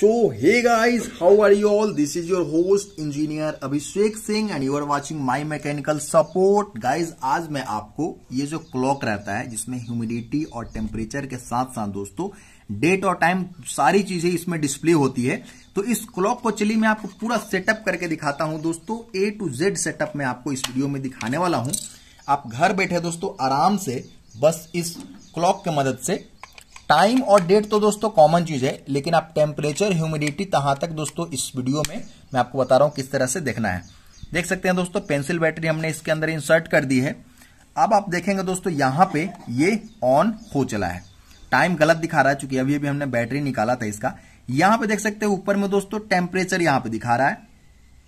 so hey guys how are you all this is your host engineer Abhishek Singh and you are watching my mechanical support guys आज मैं आपको ये जो clock रहता है जिसमें ह्यूमिडिटी और टेम्परेचर के साथ साथ दोस्तों डेट और टाइम सारी चीजें इसमें डिस्प्ले होती है तो इस क्लॉक को चलिए मैं आपको पूरा सेटअप करके दिखाता हूं दोस्तों ए टू जेड सेटअप में आपको इस वीडियो में दिखाने वाला हूं आप घर बैठे दोस्तों आराम से बस इस क्लॉक के मदद से टाइम और डेट तो दोस्तों कॉमन चीज है लेकिन आप टेम्परेचर ह्यूमिडिटी कहां तक दोस्तों इस वीडियो में मैं आपको बता रहा हूँ किस तरह से देखना है देख सकते हैं दोस्तों पेंसिल बैटरी हमने इसके अंदर इंसर्ट कर दी है अब आप देखेंगे दोस्तों यहां पे ये ऑन हो चला है टाइम गलत दिखा रहा है चूंकि अभी अभी हमने बैटरी निकाला था इसका यहां पे देख सकते हैं ऊपर में दोस्तों टेम्परेचर यहां पे दिखा रहा है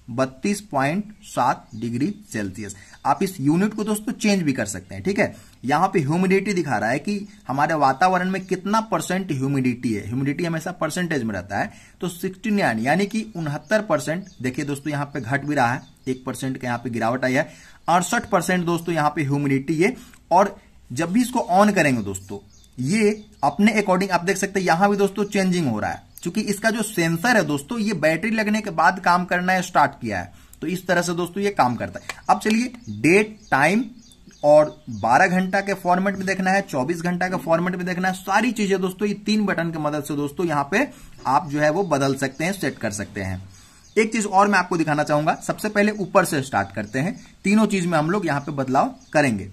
32.7 डिग्री सेल्सियस आप इस यूनिट को दोस्तों चेंज भी कर सकते हैं ठीक है यहां पे ह्यूमिडिटी दिखा रहा है कि हमारे वातावरण में कितना परसेंट ह्यूमिडिटी है ह्यूमिडिटी हमेशा परसेंटेज में रहता है तो सिक्सटी नाइन यानी कि उनहत्तर परसेंट देखिए दोस्तों यहां पे घट भी रहा है एक परसेंट का यहां पर गिरावट आई है अड़सठ परसेंट दोस्तों यहां पर ह्यूमिडिटी है और जब भी इसको ऑन करेंगे दोस्तों ये अपने अकॉर्डिंग आप देख सकते हैं यहां भी दोस्तों चेंजिंग हो रहा है क्योंकि इसका जो सेंसर है दोस्तों ये बैटरी लगने के बाद काम करना है स्टार्ट किया है तो इस तरह से दोस्तों ये काम करता है अब चलिए डेट टाइम और 12 घंटा के फॉर्मेट में देखना है 24 घंटा के फॉर्मेट में देखना है सारी चीजें दोस्तों ये तीन बटन की मदद से दोस्तों यहां पे आप जो है वो बदल सकते हैं सेट कर सकते हैं एक चीज और मैं आपको दिखाना चाहूंगा सबसे पहले ऊपर से स्टार्ट करते हैं तीनों चीज में हम लोग यहां पर बदलाव करेंगे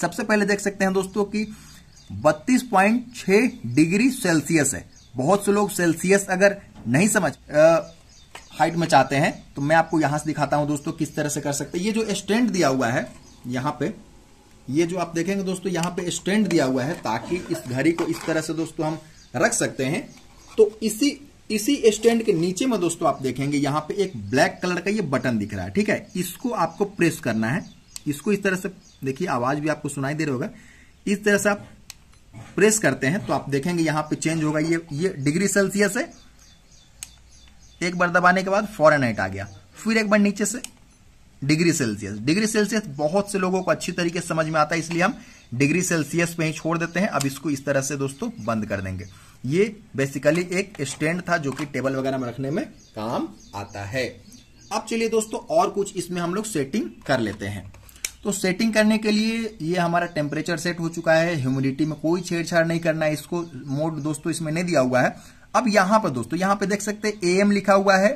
सबसे पहले देख सकते हैं दोस्तों की बत्तीस डिग्री सेल्सियस है बहुत से लोग सेल्सियस अगर नहीं समझ हाइट में चाहते हैं तो मैं आपको यहां से दिखाता हूं दोस्तों किस तरह से कर सकते हैं ये जो स्टैंड दिया हुआ है यहां पे ये जो आप देखेंगे दोस्तों यहां पे स्टैंड दिया हुआ है ताकि इस घड़ी को इस तरह से दोस्तों हम रख सकते हैं तो इसी इसी स्टैंड के नीचे में दोस्तों आप देखेंगे यहां पे एक ब्लैक कलर का ये बटन दिख रहा है ठीक है इसको आपको प्रेस करना है इसको इस तरह से देखिए आवाज भी आपको सुनाई दे रहा होगा इस तरह से आप प्रेस करते हैं तो आप देखेंगे यहां पे चेंज होगा ये ये डिग्री सेल्सियस है एक बार दबाने के बाद फॉरन आ गया फिर एक बार नीचे से डिग्री सेल्सियस डिग्री सेल्सियस बहुत से लोगों को अच्छी तरीके से समझ में आता है इसलिए हम डिग्री सेल्सियस पे ही छोड़ देते हैं अब इसको इस तरह से दोस्तों बंद कर देंगे ये बेसिकली एक स्टैंड था जो कि टेबल वगैरह में रखने में काम आता है अब चलिए दोस्तों और कुछ इसमें हम लोग सेटिंग कर लेते हैं तो सेटिंग करने के लिए ये हमारा टेम्परेचर सेट हो चुका है ह्यूमिडिटी में कोई छेड़छाड़ नहीं करना है इसको मोड दोस्तों इसमें नहीं दिया हुआ है अब यहां पर दोस्तों यहां पे देख सकते हैं एम लिखा हुआ है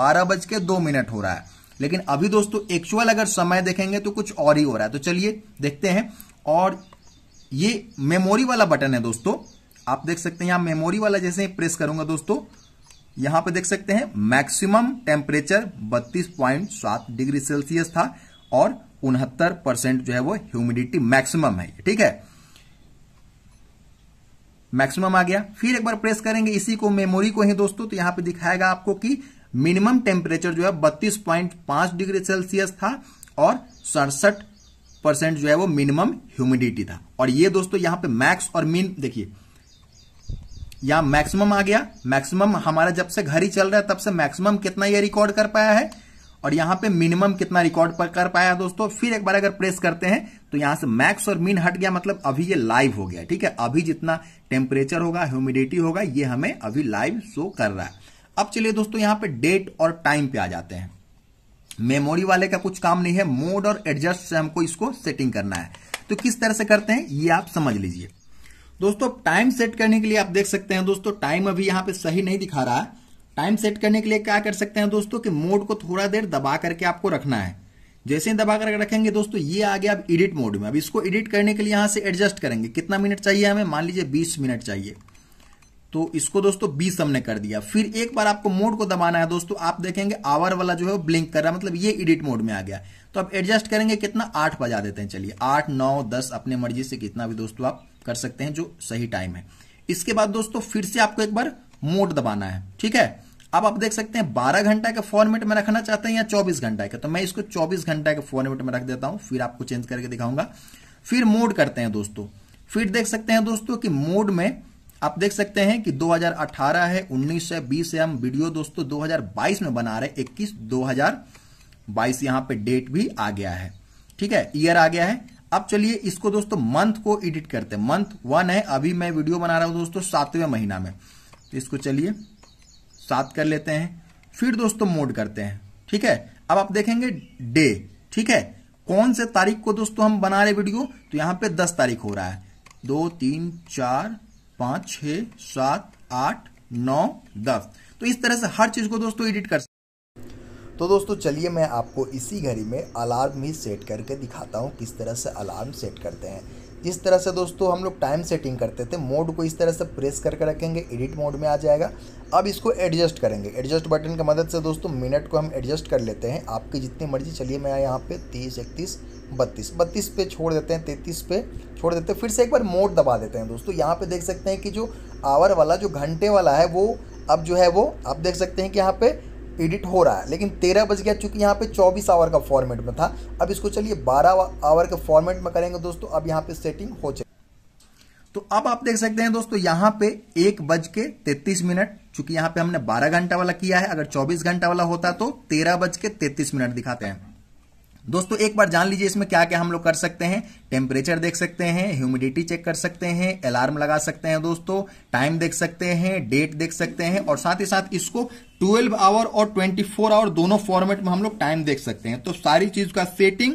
बारह बज के दो मिनट हो रहा है लेकिन अभी दोस्तों एक्चुअल अगर समय देखेंगे तो कुछ और ही हो रहा है तो चलिए देखते हैं और ये मेमोरी वाला बटन है दोस्तों आप देख सकते हैं यहां मेमोरी वाला जैसे ही प्रेस करूंगा दोस्तों यहां पे देख सकते हैं मैक्सिमम टेम्परेचर 32.7 डिग्री सेल्सियस था और उनहत्तर परसेंट जो है वो ह्यूमिडिटी मैक्सिमम है ठीक है मैक्सिमम आ गया फिर एक बार प्रेस करेंगे इसी को मेमोरी को ही दोस्तों तो यहां पे दिखाएगा आपको कि मिनिमम टेम्परेचर जो है बत्तीस पॉइंट पांच डिग्री सेल्सियस था और सड़सठ परसेंट जो है वो मिनिमम ह्यूमिडिटी था और ये दोस्तों यहां पे मैक्स और मिन देखिए यहां मैक्सिमम आ गया मैक्सिमम हमारा जब से घर ही चल रहा है तब से मैक्सिमम कितना यह रिकॉर्ड कर पाया है और यहां पे मिनिमम कितना रिकॉर्ड पर कर पाया दोस्तों फिर एक बार अगर प्रेस करते हैं तो यहां से मैक्स और मीन हट गया मतलब अभी ये लाइव हो गया ठीक है अभी जितना टेम्परेचर होगा ह्यूमिडिटी होगा ये हमें अभी लाइव शो कर रहा है अब चलिए दोस्तों यहां पे डेट और टाइम पे आ जाते हैं मेमोरी वाले का कुछ काम नहीं है मोड और एडजस्ट से हमको इसको सेटिंग करना है तो किस तरह से करते हैं ये आप समझ लीजिए दोस्तों टाइम सेट करने के लिए आप देख सकते हैं दोस्तों टाइम अभी यहां पे सही नहीं दिखा रहा है टाइम सेट करने के लिए क्या कर सकते हैं दोस्तों कि मोड को थोड़ा देर दबा करके आपको रखना है जैसे ही दबा करके रखेंगे दोस्तों ये आ गया अब एडिट मोड में अब इसको एडिट करने के लिए यहां से एडजस्ट करेंगे कितना मिनट चाहिए हमें मान लीजिए बीस मिनट चाहिए तो इसको दोस्तों बीस हमने कर दिया फिर एक बार आपको मोड को दबाना है दोस्तों आप देखेंगे आवर वाला जो है ब्लिंक कर रहा है मतलब ये एडिट मोड में आ गया तो आप एडजस्ट करेंगे कितना आठ बजा देते हैं चलिए आठ नौ दस अपने मर्जी से कितना भी दोस्तों आप कर सकते हैं जो सही टाइम है इसके बाद दोस्तों फिर से आपको एक बार मोड दबाना है ठीक है अब आप देख सकते हैं 12 घंटा के फॉर्मेट में रखना चाहते हैं या 24 घंटा के तो मैं इसको 24 घंटा के फॉर्मेट में रख देता हूं फिर आपको चेंज करके दिखाऊंगा फिर मोड करते हैं दोस्तों फिर देख सकते हैं दोस्तों कि मोड में आप देख सकते हैं कि 2018 है 19 है 20 है हम वीडियो दोस्तों 2022 में बना रहे 21 2022 यहां पे डेट भी आ गया है ठीक है ईयर आ गया है अब चलिए इसको दोस्तों मंथ को एडिट करते हैं मंथ वन है अभी मैं वीडियो बना रहा हूं दोस्तों सातवें महीना में तो इसको चलिए सात कर लेते हैं फिर दोस्तों मोड करते हैं ठीक है अब आप देखेंगे डे ठीक है कौन से तारीख को दोस्तों हम बना रहे वीडियो तो यहाँ पे दस तारीख हो रहा है दो तीन चार पांच छ सात आठ नौ दस तो इस तरह से हर चीज़ को दोस्तों एडिट कर तो दोस्तों चलिए मैं आपको इसी घड़ी में अलार्म ही सेट करके दिखाता हूँ किस तरह से अलार्म सेट करते हैं इस तरह से दोस्तों हम लोग टाइम सेटिंग करते थे मोड को इस तरह से प्रेस करके रखेंगे एडिट मोड में आ जाएगा अब इसको एडजस्ट करेंगे एडजस्ट बटन की मदद से दोस्तों मिनट को हम एडजस्ट कर लेते हैं आपकी जितनी मर्जी चलिए मैं यहाँ पे तीस इकतीस बत्तीस बत्तीस पे छोड़ देते हैं तैंतीस पे छोड़ देते हैं फिर से एक बार मोड दबा देते हैं दोस्तों यहाँ पर देख सकते हैं कि जो आवर वाला जो घंटे वाला है वो अब जो है वो आप देख सकते हैं कि यहाँ पर एडिट हो रहा है लेकिन तेरह बज गया चूंकि यहाँ पे चौबीस आवर का फॉर्मेट में था अब इसको चलिए बारह आवर के फॉर्मेट में करेंगे दोस्तों अब यहाँ पे सेटिंग हो चुकी तो अब आप देख सकते हैं दोस्तों यहाँ पे एक बज के तैतीस मिनट चूंकि यहाँ पे हमने बारह घंटा वाला किया है अगर चौबीस घंटा वाला होता तो तेरह बज के तैतीस मिनट दिखाते हैं दोस्तों एक बार जान लीजिए इसमें क्या क्या हम लोग कर सकते हैं टेम्परेचर देख सकते हैं ह्यूमिडिटी चेक कर सकते हैं अलार्म लगा सकते हैं दोस्तों टाइम देख सकते हैं डेट देख सकते हैं और साथ ही साथ इसको 12 आवर और 24 आवर दोनों फॉर्मेट में हम लोग टाइम देख सकते हैं तो सारी चीज का सेटिंग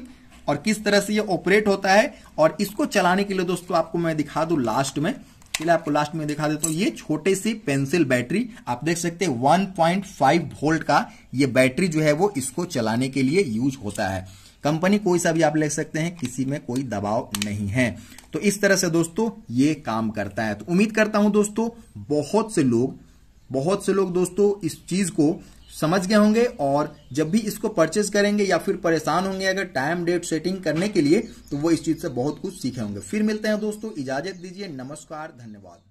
और किस तरह से ये ऑपरेट होता है और इसको चलाने के लिए दोस्तों आपको मैं दिखा दू लास्ट में चलिए आपको लास्ट में दिखा देता हूँ ये छोटे सी पेंसिल बैटरी आप देख सकते हैं 1.5 वोल्ट का ये बैटरी जो है वो इसको चलाने के लिए यूज होता है कंपनी कोई सा भी आप ले सकते हैं किसी में कोई दबाव नहीं है तो इस तरह से दोस्तों ये काम करता है तो उम्मीद करता हूं दोस्तों बहुत से लोग बहुत से लोग दोस्तों इस चीज को समझ गए होंगे और जब भी इसको परचेज करेंगे या फिर परेशान होंगे अगर टाइम डेट सेटिंग करने के लिए तो वो इस चीज से बहुत कुछ सीखे होंगे फिर मिलते हैं दोस्तों इजाजत दीजिए नमस्कार धन्यवाद